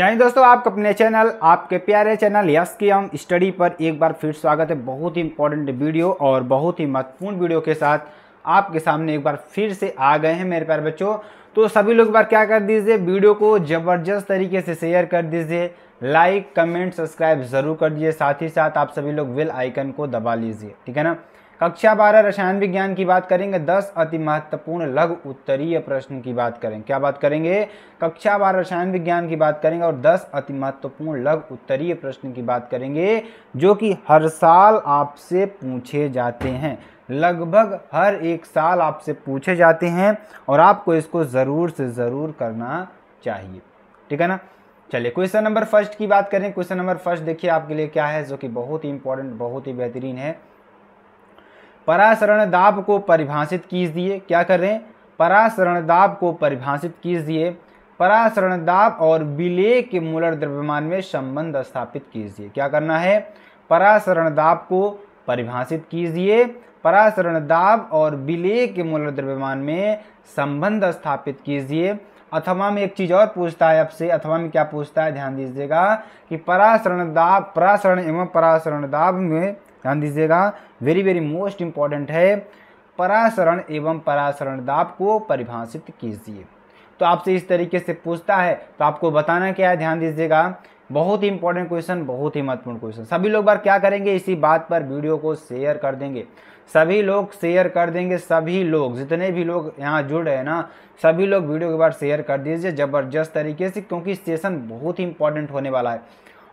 यानी दोस्तों आपका अपने चैनल आपके प्यारे चैनल यस की हम स्टडी पर एक बार फिर स्वागत है बहुत ही इंपॉर्टेंट वीडियो और बहुत ही महत्वपूर्ण वीडियो के साथ आपके सामने एक बार फिर से आ गए हैं मेरे प्यारे बच्चों तो सभी लोग बार क्या कर दीजिए वीडियो को ज़बरदस्त तरीके से शेयर कर दीजिए लाइक कमेंट सब्सक्राइब ज़रूर कर दीजिए साथ ही साथ आप सभी लोग वेल आइकन को दबा लीजिए ठीक है ना कक्षा बारह रसायन विज्ञान की बात करेंगे दस अति महत्वपूर्ण लघु उत्तरीय प्रश्न की बात करें क्या बात करेंगे कक्षा बारह रसायन विज्ञान की बात करेंगे और दस अति महत्वपूर्ण लघु उत्तरीय प्रश्न की बात करेंगे जो कि हर साल आपसे पूछे जाते हैं लगभग हर एक साल आपसे पूछे जाते हैं और आपको इसको ज़रूर से ज़रूर करना चाहिए ठीक है ना चलिए क्वेश्चन नंबर फर्स्ट की बात करें क्वेश्चन नंबर फर्स्ट देखिए आपके लिए क्या है जो कि बहुत ही इंपॉर्टेंट बहुत ही बेहतरीन है पराशरण दाब को परिभाषित कीज दिए क्या कर रहे हैं पराशरण दाब को परिभाषित कीज दिए पराशरण दाब और विलेय के मूलर द्रव्यमान में संबंध स्थापित कीजिए क्या करना है पराशरण दाब को परिभाषित कीजिए पराशरण दाब और विलेय के मूलर द्रव्यमान में संबंध स्थापित कीजिए अथवा में एक चीज़ और पूछता है आपसे अथवा में क्या पूछता है ध्यान दीजिएगा कि पराशरण दाब पराशरण एवं पराशरण दाब में ध्यान दीजिएगा वेरी वेरी मोस्ट इंपॉर्टेंट है परासरण एवं परासरण दाब को परिभाषित कीजिए तो आपसे इस तरीके से पूछता है तो आपको बताना क्या है ध्यान दीजिएगा बहुत ही इंपॉर्टेंट क्वेश्चन बहुत ही महत्वपूर्ण क्वेश्चन सभी लोग बार क्या करेंगे इसी बात पर वीडियो को शेयर कर देंगे सभी लोग शेयर कर देंगे सभी लोग जितने भी लोग यहाँ जुड़ रहे हैं ना सभी लोग वीडियो के बार शेयर कर दीजिए ज़बरदस्त तरीके से क्योंकि सेशन बहुत ही इंपॉर्टेंट होने वाला है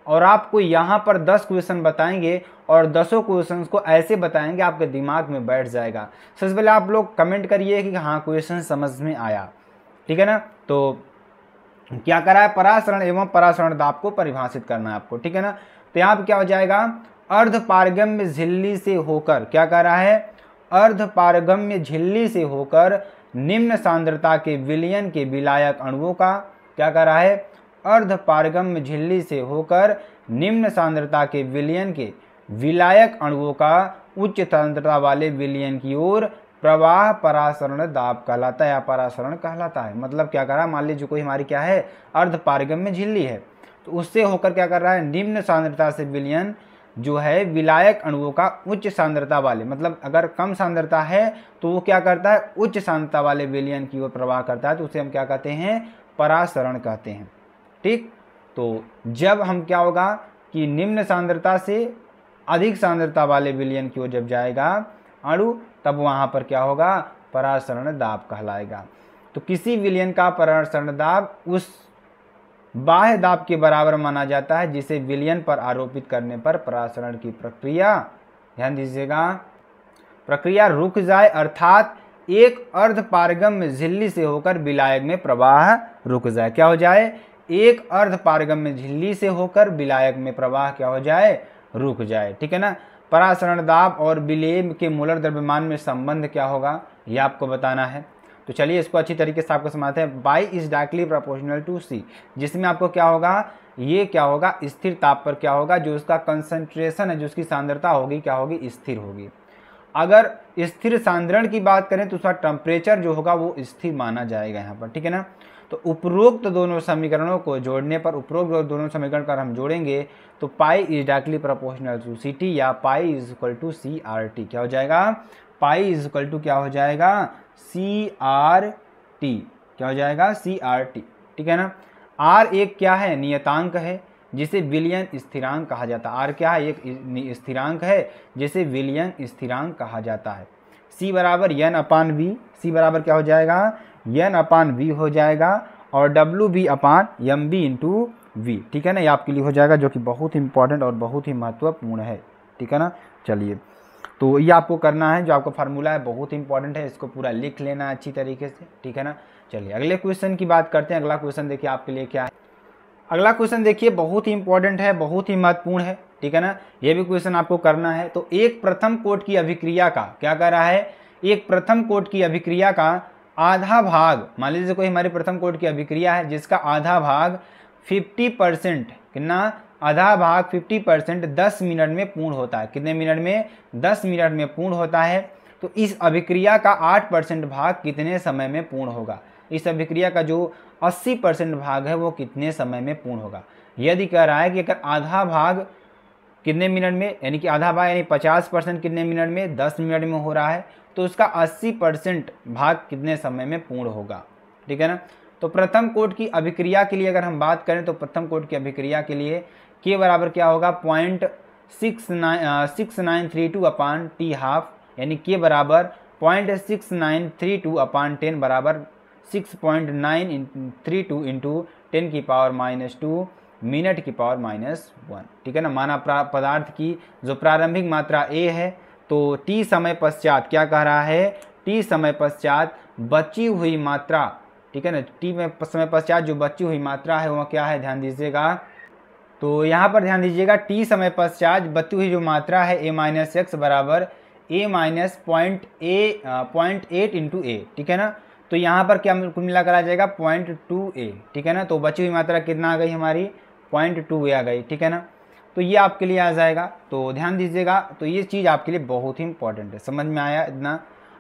और आपको यहाँ पर दस क्वेश्चन बताएंगे और दसों क्वेश्चंस को ऐसे बताएंगे आपके दिमाग में बैठ जाएगा सबसे पहले आप लोग कमेंट करिए कि हाँ क्वेश्चन समझ में आया ठीक है ना तो क्या करा है पराशरण एवं पराशरण दाप को परिभाषित करना है आपको ठीक है ना तो यहाँ पर क्या हो जाएगा अर्ध पारगम्य झिल्ली से होकर क्या कर रहा है अर्ध पारगम्य झिल्ली से होकर निम्न सांद्रता के विलयन के विलायक अणुओं का क्या कर रहा है अर्ध पारगम्य झिल्ली से होकर निम्न सांद्रता के विलयन के विलायक अणुओं का उच्च सांद्रता वाले विलयन की ओर प्रवाह परासरण दाब कहलाता है या परासरण कहलाता है मतलब क्या कर रहा है मान लीजिए कोई हमारी क्या है अर्ध पारगम्य झिल्ली है तो उससे होकर क्या कर रहा है निम्न सांद्रता से विलयन जो है विलायक अणुओं का उच्च सांद्रता वाले मतलब अगर कम सांद्रता है तो वो क्या करता है उच्च सांद्रता वाले विलयन की ओर प्रवाह करता है तो उसे हम क्या कहते हैं परासरण कहते हैं ठीक तो जब हम क्या होगा कि निम्न सांद्रता से अधिक सांद्रता वाले विलियन की ओर जब जाएगा अणु तब वहाँ पर क्या होगा परासरण दाब कहलाएगा तो किसी विलियन का परासरण दाब उस बाह्य दाब के बराबर माना जाता है जिसे विलियन पर आरोपित करने पर परासरण की प्रक्रिया ध्यान दीजिएगा प्रक्रिया रुक जाए अर्थात एक अर्ध पारगम्य झिल्ली से होकर विलायक में प्रवाह रुक जाए क्या हो जाए एक अर्ध पारगम्य झिल्ली से होकर विलायक में प्रवाह क्या हो जाए रुक जाए ठीक है ना परासरण दाब और विलेम के मूलर द्रव्यमान में संबंध क्या होगा ये आपको बताना है तो चलिए इसको अच्छी तरीके से आपको समझाते हैं by is directly proportional to C जिसमें आपको क्या होगा ये क्या होगा स्थिर ताप पर क्या होगा जो उसका कंसंट्रेशन है जो उसकी सांद्रता होगी क्या होगी स्थिर होगी अगर स्थिर सांद्रण की बात करें तो उसका टेम्परेचर जो होगा वो स्थिर माना जाएगा यहाँ पर ठीक है ना तो उपरोक्त तो दोनों समीकरणों को जोड़ने पर उपरोक्त दोनों समीकरण का हम जोड़ेंगे तो pi is directly proportional to C T या pi is equal to C R T क्या हो जाएगा पाई इज इक्वल टू क्या हो जाएगा सी आर टी क्या हो जाएगा सी आर टी ठीक है ना आर एक क्या है नियतांक है जिसे विलियन स्थिरांक कहा जाता है आर क्या है एक स्थिरांक है जिसे विलियन स्थिरांक कहा जाता है सी बराबर यन अपान वी सी बराबर क्या हो जाएगा एन अपान वी हो जाएगा और W B upon M B into V ठीक है ना ये आपके लिए हो जाएगा जो कि बहुत ही इंपॉर्टेंट और बहुत ही महत्वपूर्ण है ठीक है ना चलिए तो ये आपको करना है जो आपका फार्मूला है बहुत इंपॉर्टेंट है इसको पूरा लिख लेना है अच्छी तरीके से ठीक है ना चलिए अगले क्वेश्चन की बात करते हैं अगला क्वेश्चन देखिए आपके लिए क्या है अगला क्वेश्चन देखिए बहुत ही इंपॉर्टेंट है बहुत ही महत्वपूर्ण है ठीक है ना ये भी क्वेश्चन आपको करना है तो एक प्रथम कोट की अभिक्रिया का क्या कर रहा है एक प्रथम कोट की अभिक्रिया का आधा भाग मान लीजिए कोई हमारी प्रथम कोट की अभिक्रिया है जिसका आधा भाग 50 परसेंट कितना आधा भाग 50 परसेंट दस मिनट में पूर्ण होता है कितने मिनट में 10 मिनट में पूर्ण होता है तो इस अभिक्रिया का 8 परसेंट भाग कितने समय में पूर्ण होगा इस अभिक्रिया का जो 80 परसेंट भाग है वो कितने समय में पूर्ण होगा यदि कह रहा है कि अगर आधा भाग कितने मिनट में यानी कि आधा भाग यानी 50 परसेंट कितने मिनट में 10 मिनट में हो रहा है तो उसका 80 परसेंट भाग कितने समय में पूर्ण होगा ठीक है ना तो प्रथम कोट की अभिक्रिया के लिए अगर हम बात करें तो प्रथम कोट की अभिक्रिया के लिए के बराबर क्या होगा point six nine six nine three two upon T half यानी के बराबर point six nine three two upon ten बराबर six point nine three two into ten की पावर माइनस टू मिनट की पावर माइनस वन ठीक है ना माना पदार्थ की जो प्रारंभिक मात्रा ए है तो टी समय पश्चात क्या कह रहा है टी समय पश्चात बची हुई मात्रा ठीक है ना टी में समय पश्चात जो बची हुई मात्रा है वह क्या है ध्यान दीजिएगा तो यहाँ पर ध्यान दीजिएगा टी समय पश्चात बची हुई जो मात्रा है ए माइनस एक्स बराबर A minus point A point eight into A ठीक है ना तो यहाँ पर क्या मिला आ जाएगा पॉइंट टू ए ठीक है ना तो बची हुई मात्रा कितना आ गई हमारी पॉइंट टू ए आ गई ठीक है ना तो ये आपके लिए आ जाएगा तो ध्यान दीजिएगा तो ये चीज़ आपके लिए बहुत ही इंपॉर्टेंट है समझ में आया इतना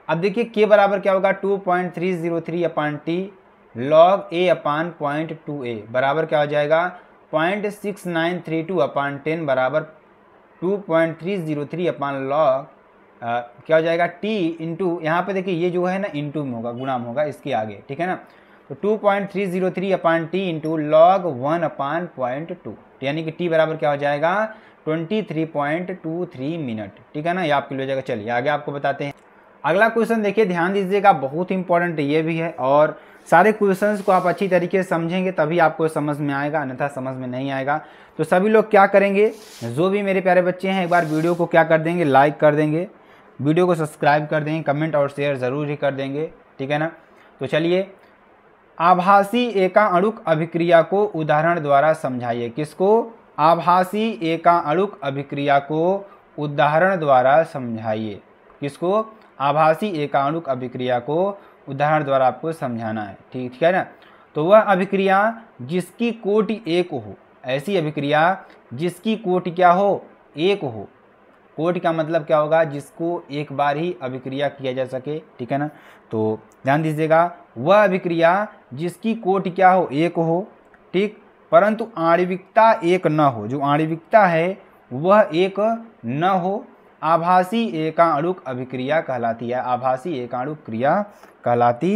अब देखिए के बराबर क्या होगा two point three zero three upon T log A upon point two A बराबर क्या हो जाएगा point six nine three two upon ten बराबर two point three zero three upon log क्या हो जाएगा टी इंटू यहाँ पर देखिए ये जो है ना इंटू में होगा गुणाम में होगा इसके आगे ठीक है ना तो two point three zero three upon T into log one upon point two minute यानी कि टी बराबर क्या हो जाएगा 23.23 मिनट ठीक है ना ये आपके लिए हो जाएगा चलिए आगे आपको बताते हैं अगला क्वेश्चन देखिए ध्यान दीजिएगा बहुत इंपॉर्टेंट ये भी है और सारे क्वेश्चंस को आप अच्छी तरीके से समझेंगे तभी आपको समझ में आएगा अन्यथा समझ में नहीं आएगा तो सभी लोग क्या करेंगे जो भी मेरे प्यारे बच्चे हैं एक बार वीडियो को क्या कर देंगे लाइक कर देंगे वीडियो को सब्सक्राइब कर देंगे कमेंट और शेयर ज़रूर ही कर देंगे ठीक है ना तो चलिए आभासी एकाणुक अभिक्रिया को उदाहरण द्वारा समझाइए किसको आभासी अणुक अभिक्रिया को उदाहरण द्वारा समझाइए किसको आभासी एकाणुक अभिक्रिया को उदाहरण द्वारा आपको समझाना है ठीक ठीक है ना तो वह अभिक्रिया जिसकी कोटि एक हो ऐसी अभिक्रिया जिसकी कोटि क्या हो एक हो कोट का मतलब क्या होगा जिसको एक बार ही अभिक्रिया किया जा सके ठीक है ना तो ध्यान दीजिएगा वह अभिक्रिया जिसकी कोट क्या हो एक हो ठीक परंतु आणविकता एक न हो जो आणविकता है वह एक न हो आभासी एकाणुक अभिक्रिया कहलाती है आभासी एकाणुक क्रिया कहलाती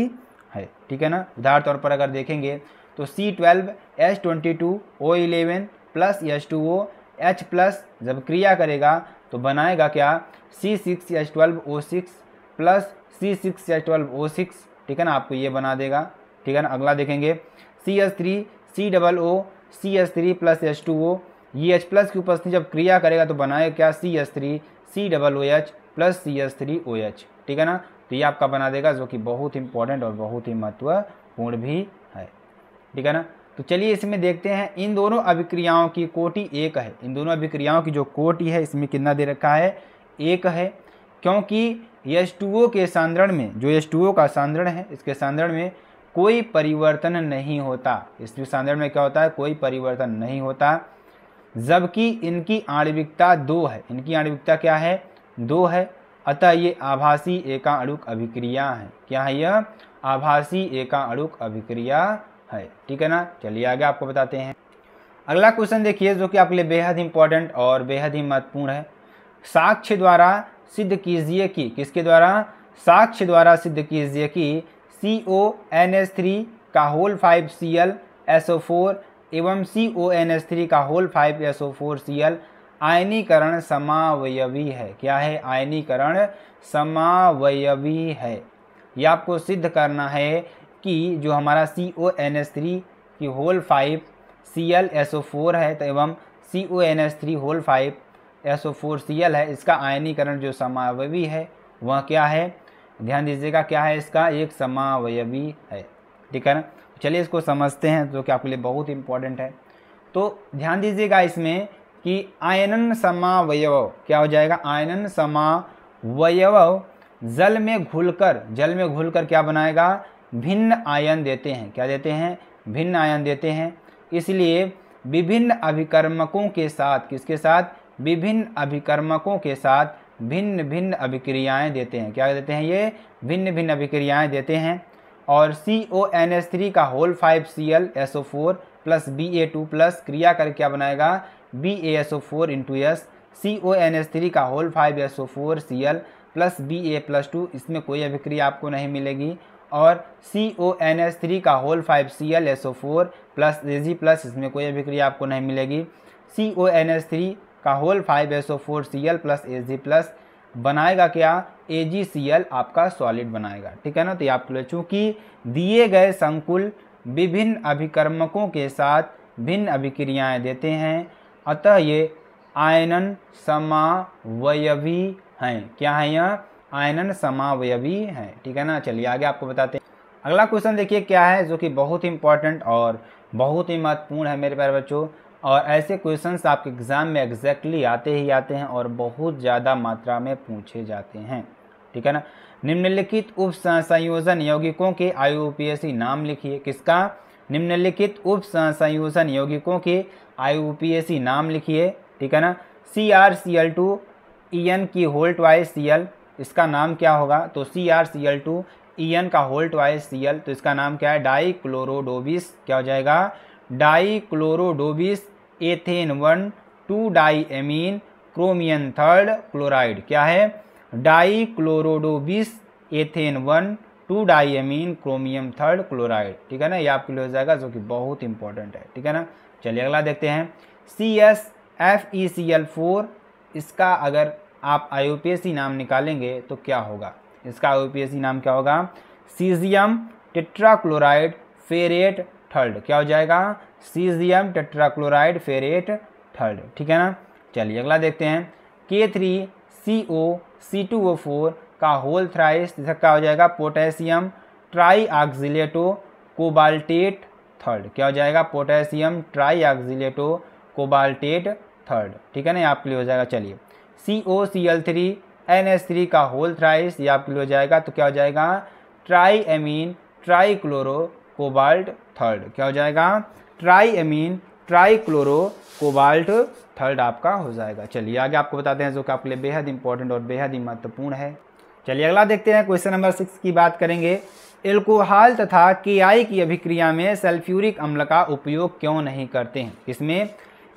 है ठीक है ना उदाहरण तौर पर अगर देखेंगे तो C twelve S twenty two O eleven plus S two O H plus जब क्रिया करेगा तो बनाएगा क्या C six H twelve O six plus C six H twelve O six ठीक है ना आपको ये बना देगा ठीक है ना अगला देखेंगे C H three C double O C H three plus H two O ये एच प्लस की उपस्थिति जब क्रिया करेगा तो बनाएगा क्या C H three C double O H plus C H three O H ठीक है ना तो ये आपका बना देगा जो कि बहुत इंपॉर्टेंट और बहुत ही महत्वपूर्ण भी है ठीक है ना तो चलिए इसमें देखते हैं इन दोनों अभिक्रियाओं की कोटि एक है इन दोनों अभिक्रियाओं की जो कोटि है इसमें कितना दे रखा है एक है क्योंकि एस के सांद्रण में जो एस का सांद्रण है इसके सांद्रण में कोई परिवर्तन नहीं होता इस सांद्रण में क्या होता है कोई परिवर्तन नहीं होता जबकि इनकी आणविकता दो है इनकी आणविकता क्या है दो है अतः ये आभासी एकाणुक अभिक्रिया है क्या है यह आभासी एकाणुक अभिक्रिया है ठीक है ना चलिए आगे आपको बताते हैं अगला क्वेश्चन देखिए जो कि आपके लिए बेहद इंपॉर्टेंट और बेहद ही महत्वपूर्ण है साक्ष्य द्वारा सिद्ध कीजिए कि किसके द्वारा साक्ष्य द्वारा सिद्ध कीजिए कि C O N S three का whole five C L S O four एवं C O N S three का whole five S O four C L आयनीकरण समावयवी है क्या है आयनीकरण समावयवी है यह आपको सिद्ध करना है कि जो हमारा C O N S three की whole five C L S O four है तो एवं C O N S three whole five S O four C L है इसका आयनीकरण जो समावयवी है वह क्या है ध्यान दीजिएगा क्या है इसका एक समावयवी है ठीक है ना चलिए इसको समझते हैं जो कि आपके लिए बहुत इंपॉर्टेंट है तो ध्यान दीजिएगा इसमें कि आयनन समावयव क्या हो जाएगा आयनन समावयव जल में घुलकर जल में घुलकर क्या बनाएगा भिन्न आयन देते हैं क्या देते हैं भिन्न आयन देते हैं इसलिए विभिन्न अभिकर्मकों के साथ किसके साथ विभिन्न अभिकर्मकों के साथ भिन्न भिन्न अभिक्रियाएं देते हैं क्या देते हैं ये भिन्न भिन्न अभिक्रियाएं देते हैं और C O N S three का whole five C L S O four plus B A two plus क्रिया कर क्या बनाएगा B A S O four into S C O N S three का whole five S O four C L plus B A plus two इसमें कोई अभिक्रिया आपको नहीं मिलेगी और C O N S three का whole five C L S O four plus A G plus इसमें कोई अभिक्रिया आपको नहीं मिलेगी C O N S three का whole five S O four C L plus A G plus बनाएगा क्या ए जी सी एल आपका सॉलिड बनाएगा ठीक है ना तो ये आपको चूँकि दिए गए संकुल विभिन्न अभिकर्मकों के साथ भिन्न अभिक्रियाएँ देते हैं अतः ये आयनन समावयवी हैं क्या है यह आयनन समावयवी है ठीक है ना चलिए आगे आपको बताते हैं अगला क्वेश्चन देखिए क्या है जो कि बहुत ही इंपॉर्टेंट और बहुत ही महत्वपूर्ण है मेरे प्यारे बच्चों और ऐसे क्वेश्चंस आपके एग्ज़ाम में एग्जैक्टली आते ही आते हैं और बहुत ज़्यादा मात्रा में पूछे जाते हैं ठीक है ना निम्नलिखित उप संयोजन यौगिकों के आई नाम लिखिए किसका निम्नलिखित उप संयोजन यौगिकों के आई नाम लिखिए ठीक है ना C R C L two E N की होल्ट वाई सी एल इसका नाम क्या होगा तो C R C L two E N का होल ट्वाइस सी एल तो इसका नाम क्या है डाई क्लोरोडोबिस क्या हो जाएगा dichlorido bis ethane one two diamine chromium third chloride क्या है dichlorido bis ethane one two diamine chromium third chloride ठीक है ना ये आपके लिए हो जाएगा जो कि बहुत इंपॉर्टेंट है ठीक है ना चलिए अगला देखते हैं C S F E C L four इसका अगर आप आई नाम निकालेंगे तो क्या होगा इसका आई नाम क्या होगा सीजियम टेट्राक्लोराइड फेरेट थर्ड क्या हो जाएगा सीजियम टेट्राक्लोराइड फेरेट थर्ड ठीक है ना चलिए अगला देखते हैं K three C O C two O four का होल थ्राइस क्या हो जाएगा potassium trioxalato cobaltate third क्या हो जाएगा potassium trioxalato cobaltate third ठीक है ना आपके लिए हो जाएगा चलिए C O C L three N S three का होल थ्राइस ये आपके लिए हो जाएगा तो क्या हो जाएगा triamine trichloro cobalt third क्या हो जाएगा triamine trichloro cobalt third आपका हो जाएगा चलिए आगे आपको बताते हैं जो कि आपके लिए बेहद इंपॉर्टेंट और बेहद ही महत्वपूर्ण है चलिए अगला देखते हैं क्वेश्चन नंबर सिक्स की बात करेंगे एल्कोहल तथा के आई की अभिक्रिया में सल्फ्यूरिक अम्ल का उपयोग क्यों नहीं करते हैं इसमें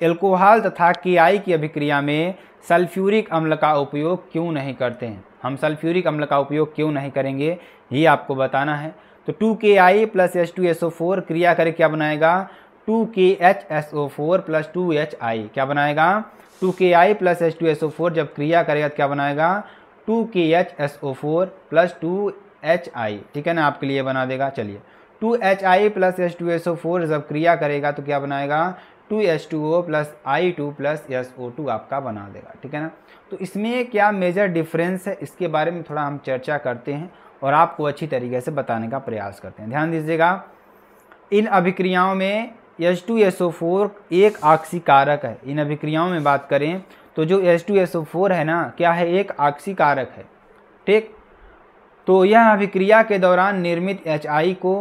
एल्कोहल तथा के आई की अभिक्रिया में सल्फ्यूरिक अम्ल का उपयोग क्यों नहीं करते हैं हम सल्फ्यूरिक अम्ल का उपयोग क्यों नहीं करेंगे ये आपको बताना है तो two K I plus H two S O four क्रिया करके क्या बनाएगा two K H S O four plus two H I क्या बनाएगा two K I plus H two S O four जब क्रिया करेगा तो क्या बनाएगा two K H S O four plus two H I ठीक है ना आपके लिए बना देगा चलिए two H I plus H two S O four जब क्रिया करेगा तो क्या बनाएगा two S two O plus I two plus S O two आपका बना देगा ठीक है ना तो इसमें क्या मेजर डिफरेंस है इसके बारे में थोड़ा हम चर्चा करते हैं और आपको अच्छी तरीके से बताने का प्रयास करते हैं ध्यान दीजिएगा इन अभिक्रियाओं में S two S O four एक आक्सीकारक है इन अभिक्रियाओं में बात करें तो जो S two S O four है ना क्या है एक आक्सीकारक है ठीक तो यह अभिक्रिया के दौरान निर्मित एच आई को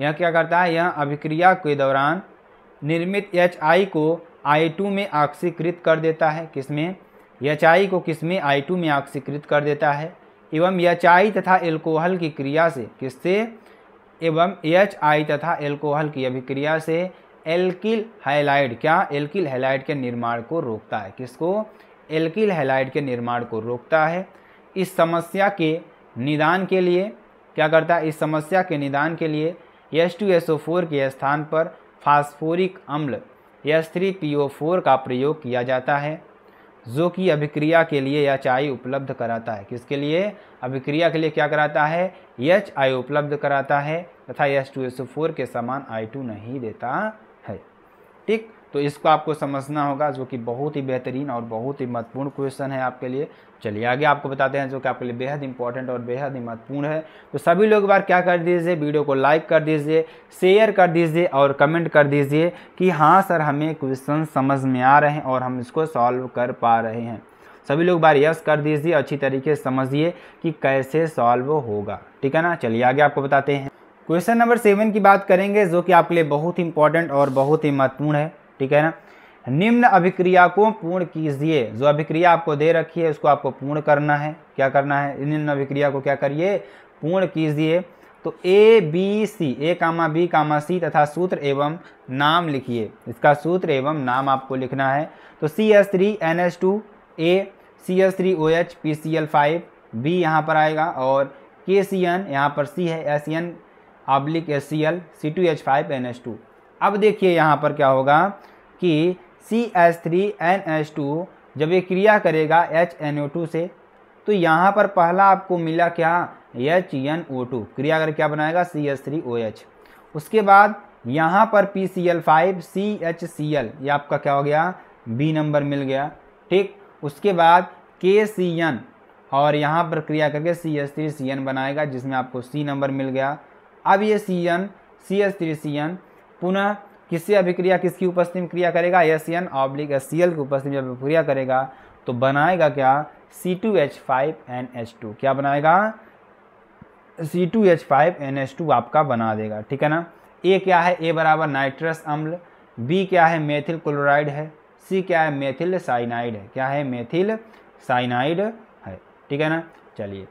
यह क्या करता है यह अभिक्रिया के दौरान निर्मित एच आई को आई टू में आक्सीकृत कर देता है किसमें एच आई को किसमें आई टू में आक्सीकृत कर देता है एवं एच आई तथा एल्कोहल की क्रिया से किससे एवं एच आई तथा एल्कोहल की अभिक्रिया से एल्किल हैलाइड क्या एल्किल हैलाइड के निर्माण को रोकता है किसको एल्किल हैलाइड के निर्माण को रोकता है इस समस्या के निदान के लिए क्या करता है इस समस्या के निदान के लिए S two S O four के स्थान पर फास्फोरिक अम्ल या थ्री पी ओ फोर का प्रयोग किया जाता है जो कि अभिक्रिया के लिए यच आई उपलब्ध कराता है किसके लिए अभिक्रिया के लिए क्या कराता है यच आई उपलब्ध कराता है तथा एच टू एस फोर के समान आई टू नहीं देता है ठीक तो इसको आपको समझना होगा जो कि बहुत ही बेहतरीन और बहुत ही महत्वपूर्ण क्वेश्चन है आपके लिए चलिए आगे आपको बताते हैं जो कि आपके लिए बेहद इंपॉर्टेंट और बेहद ही महत्वपूर्ण है तो सभी लोग बार क्या कर दीजिए वीडियो को लाइक कर दीजिए शेयर कर दीजिए और कमेंट कर दीजिए कि हाँ सर हमें क्वेश्चन समझ में आ रहे हैं और हम इसको सॉल्व कर पा रहे हैं सभी लोग बार यस कर दीजिए अच्छी तरीके से समझिए कि कैसे सॉल्व होगा ठीक है ना चलिए आगे आपको बताते हैं क्वेश्चन नंबर सेवन की बात करेंगे जो कि आपके लिए बहुत इंपॉर्टेंट और बहुत ही महत्वपूर्ण है ठीक है ना निम्न अभिक्रिया को पूर्ण कीजिए जो अभिक्रिया आपको दे रखी है उसको आपको पूर्ण करना है क्या करना है निम्न अभिक्रिया को क्या करिए पूर्ण कीजिए तो A B C A comma B comma सी तथा सूत्र एवं नाम लिखिए इसका सूत्र एवं नाम आपको लिखना है तो C S three N S two A C S three O H P C L five B यहाँ पर आएगा और के सी एन यहाँ पर सी है S N oblique S C L C two H five N S two अब देखिए यहाँ पर क्या होगा कि C S three N H two जब ये क्रिया करेगा एच एन ओ टू से तो यहाँ पर पहला आपको मिला क्या एच एन ओ टू क्रिया करके क्या बनाएगा C S three O H उसके बाद यहाँ पर P C L five C H C L ये आपका क्या हो गया बी नंबर मिल गया ठीक उसके बाद के सी एन और यहाँ पर क्रिया करके C S three C N बनाएगा जिसमें आपको सी नंबर मिल गया अब ये C N C S three C N पुनः किससे अभिक्रिया किसकी उपस्थिति में क्रिया करेगा S N oblique S C L की उपस्थिति में अभिक्रिया करेगा तो बनाएगा क्या C two H five N H two क्या बनाएगा C two H five N H two आपका बना देगा ठीक है ना ए क्या है ए बराबर नाइट्रस अम्ल बी क्या है मेथिल क्लोराइड है सी क्या है मेथिल साइनाइड है क्या है मेथिल साइनाइड है ठीक है ना चलिए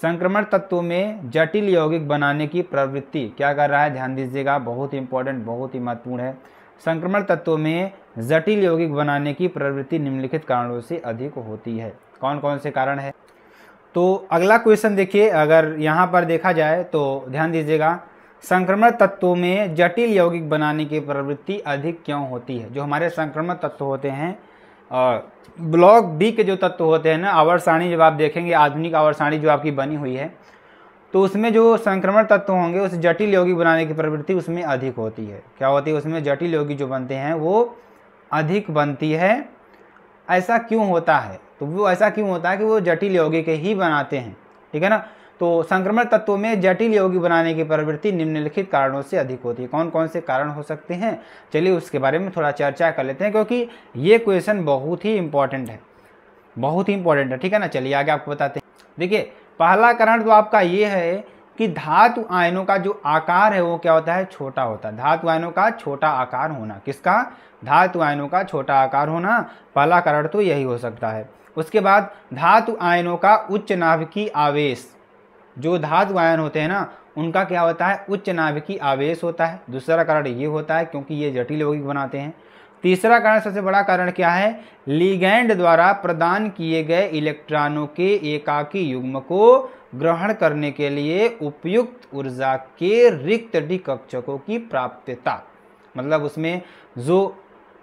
संक्रमण तत्वों में जटिल यौगिक बनाने की प्रवृत्ति क्या कर रहा है ध्यान दीजिएगा बहुत इंपॉर्टेंट बहुत ही महत्वपूर्ण है संक्रमण तत्वों में जटिल यौगिक बनाने की प्रवृत्ति निम्नलिखित कारणों से अधिक होती है कौन कौन से कारण है तो अगला क्वेश्चन देखिए अगर यहाँ पर देखा जाए तो ध्यान दीजिएगा संक्रमण तत्वों में जटिल यौगिक बनाने की प्रवृत्ति अधिक क्यों होती है जो हमारे संक्रमण तत्व होते हैं और ब्लॉक बी के जो तत्व होते हैं ना आवर सारणी जब आप देखेंगे आधुनिक आवर सारणी जो आपकी बनी हुई है तो उसमें जो संक्रमण तत्व होंगे उस जटिल योगी बनाने की प्रवृत्ति उसमें अधिक होती है क्या होती है उसमें जटिल योगी जो बनते हैं वो अधिक बनती है ऐसा क्यों होता है तो वो ऐसा क्यों होता है कि वो जटिल योगी के ही बनाते हैं ठीक है ना तो संक्रमण तत्वों में जटिल यौगिक बनाने की प्रवृत्ति निम्नलिखित कारणों से अधिक होती है कौन कौन से कारण हो सकते हैं चलिए उसके बारे में थोड़ा चर्चा कर लेते हैं क्योंकि ये क्वेश्चन बहुत ही इंपॉर्टेंट है बहुत ही इंपॉर्टेंट है ठीक है ना चलिए आगे आपको बताते हैं देखिए पहला कारण तो आपका ये है कि धातु आयनों का जो आकार है वो क्या होता है छोटा होता है धातु आयनों का छोटा आकार होना किसका धातु आयनों का छोटा आकार होना पहला कारण तो यही हो सकता है उसके बाद धातु आयनों का उच्च नाभिकीय आवेश जो धातु आयन होते हैं ना उनका क्या होता है उच्च नाभिकी आवेश होता है दूसरा कारण ये होता है क्योंकि ये जटिल यौगिक बनाते हैं तीसरा कारण सबसे बड़ा कारण क्या है लीगैंड द्वारा प्रदान किए गए इलेक्ट्रॉनों के एकाकी युग्म को ग्रहण करने के लिए उपयुक्त ऊर्जा के रिक्त डी कक्षकों की प्राप्यता मतलब उसमें जो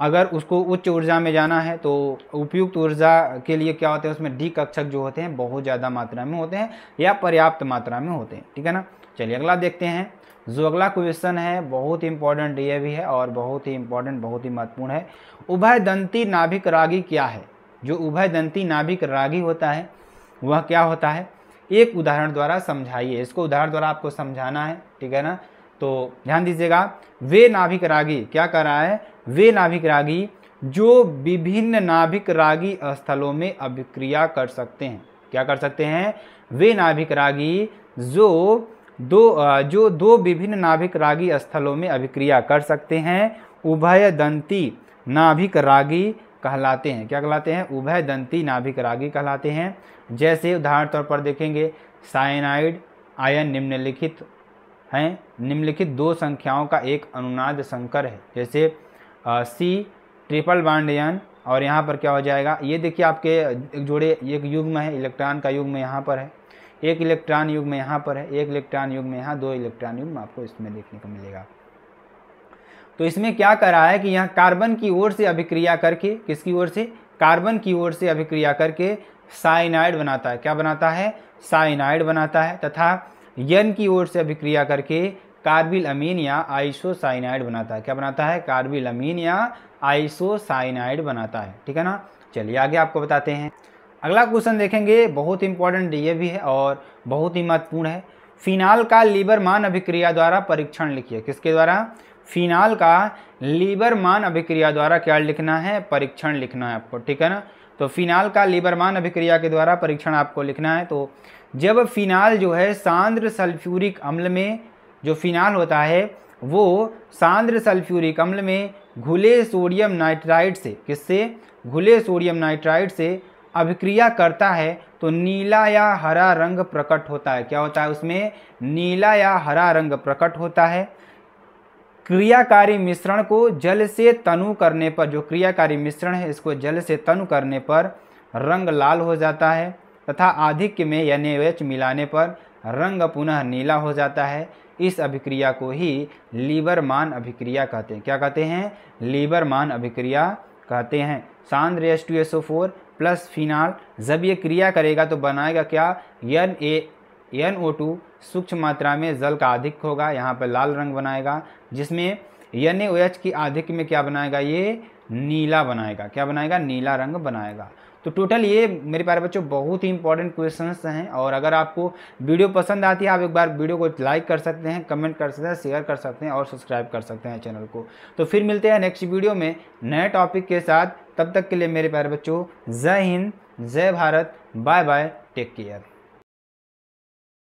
अगर उसको उच्च ऊर्जा में जाना है तो उपयुक्त ऊर्जा के लिए क्या होते हैं उसमें डी कक्षक जो होते हैं बहुत ज़्यादा मात्रा में होते हैं या पर्याप्त मात्रा में होते हैं ठीक है ना चलिए अगला देखते हैं जो अगला क्वेश्चन है बहुत ही इंपॉर्टेंट ये भी है और बहुत ही इंपॉर्टेंट बहुत ही महत्वपूर्ण है उभय दंती नाभिक रागी क्या है जो उभय दंती नाभिक रागी होता है वह क्या होता है एक उदाहरण द्वारा समझाइए इसको उदाहरण द्वारा आपको समझाना है ठीक है ना तो ध्यान दीजिएगा वे नाभिक रागी क्या कर रहा है वे नाभिक रागी जो विभिन्न नाभिक रागी स्थलों में अभिक्रिया कर सकते हैं क्या कर सकते हैं वे नाभिक रागी जो दो जो दो विभिन्न नाभिक रागी स्थलों में अभिक्रिया कर सकते हैं उभय दंती नाभिक रागी कहलाते हैं क्या कहलाते हैं उभय दंती नाभिक रागी कहलाते हैं जैसे उदाहरण तौर पर देखेंगे साइनाइड आयन निम्नलिखित हैं निम्नलिखित दो संख्याओं का एक अनुनाद संकर है जैसे सी ट्रिपल बांड एन और यहाँ पर क्या हो जाएगा ये देखिए आपके एक जोड़े एक युग में है इलेक्ट्रॉन का युग में यहाँ पर है एक इलेक्ट्रॉन युग में यहाँ पर है एक इलेक्ट्रॉन युग में यहाँ दो इलेक्ट्रॉन युग में आपको इसमें देखने को मिलेगा तो इसमें क्या कर रहा है कि यहाँ कार्बन की ओर से अभिक्रिया करके किसकी ओर से कार्बन की ओर से अभिक्रिया करके साइनाइड बनाता है क्या बनाता है साइनाइड बनाता है तथा यन की ओर से अभिक्रिया करके कार्बिल अमीन या आइसोसाइनाइड बनाता है क्या बनाता है कार्बिल अमीन या आइसोसाइनाइड बनाता है ठीक है ना चलिए आगे आपको बताते हैं अगला क्वेश्चन देखेंगे बहुत इंपॉर्टेंट ये भी है और बहुत ही महत्वपूर्ण है फिनाल का लीबरमान अभिक्रिया द्वारा परीक्षण लिखिए किसके द्वारा फिनाल का लीबरमान अभिक्रिया द्वारा क्या लिखना है परीक्षण लिखना है आपको ठीक है ना तो फिनाल का लीबरमान अभिक्रिया के द्वारा परीक्षण आपको लिखना है तो जब फिनाल जो है सांद्र सल्फ्यूरिक अम्ल में जो फिनाल होता है वो सांद्र सल्फ्यूरिक अम्ल में घुले सोडियम नाइट्राइड से किससे घुले सोडियम नाइट्राइड से अभिक्रिया करता है तो नीला या हरा रंग प्रकट होता है क्या होता है उसमें नीला या हरा रंग प्रकट होता है क्रियाकारी मिश्रण को जल से तनु करने पर जो क्रियाकारी मिश्रण है इसको जल से तनु करने पर रंग लाल हो जाता है तथा आधिक्य में एन मिलाने पर रंग पुनः नीला हो जाता है इस अभिक्रिया को ही लीबरमान अभिक्रिया कहते हैं क्या कहते हैं लीबरमान अभिक्रिया कहते हैं सांद्र S two S O four plus phenol जब ये क्रिया करेगा तो बनाएगा क्या N A N O two सूक्ष्म मात्रा में जल का अधिक होगा यहाँ पर लाल रंग बनाएगा जिसमें एन ए ओ एच की अधिक में क्या बनाएगा ये नीला बनाएगा क्या बनाएगा नीला रंग बनाएगा तो टोटल ये मेरे प्यारे बच्चों बहुत ही इंपॉर्टेंट क्वेश्चन हैं और अगर आपको वीडियो पसंद आती है आप एक बार वीडियो को लाइक कर सकते हैं कमेंट कर सकते हैं शेयर कर सकते हैं और सब्सक्राइब कर सकते हैं चैनल को तो फिर मिलते हैं नेक्स्ट वीडियो में नए टॉपिक के साथ तब तक के लिए मेरे प्यारे बच्चों जय हिंद जय Bharat bye bye take care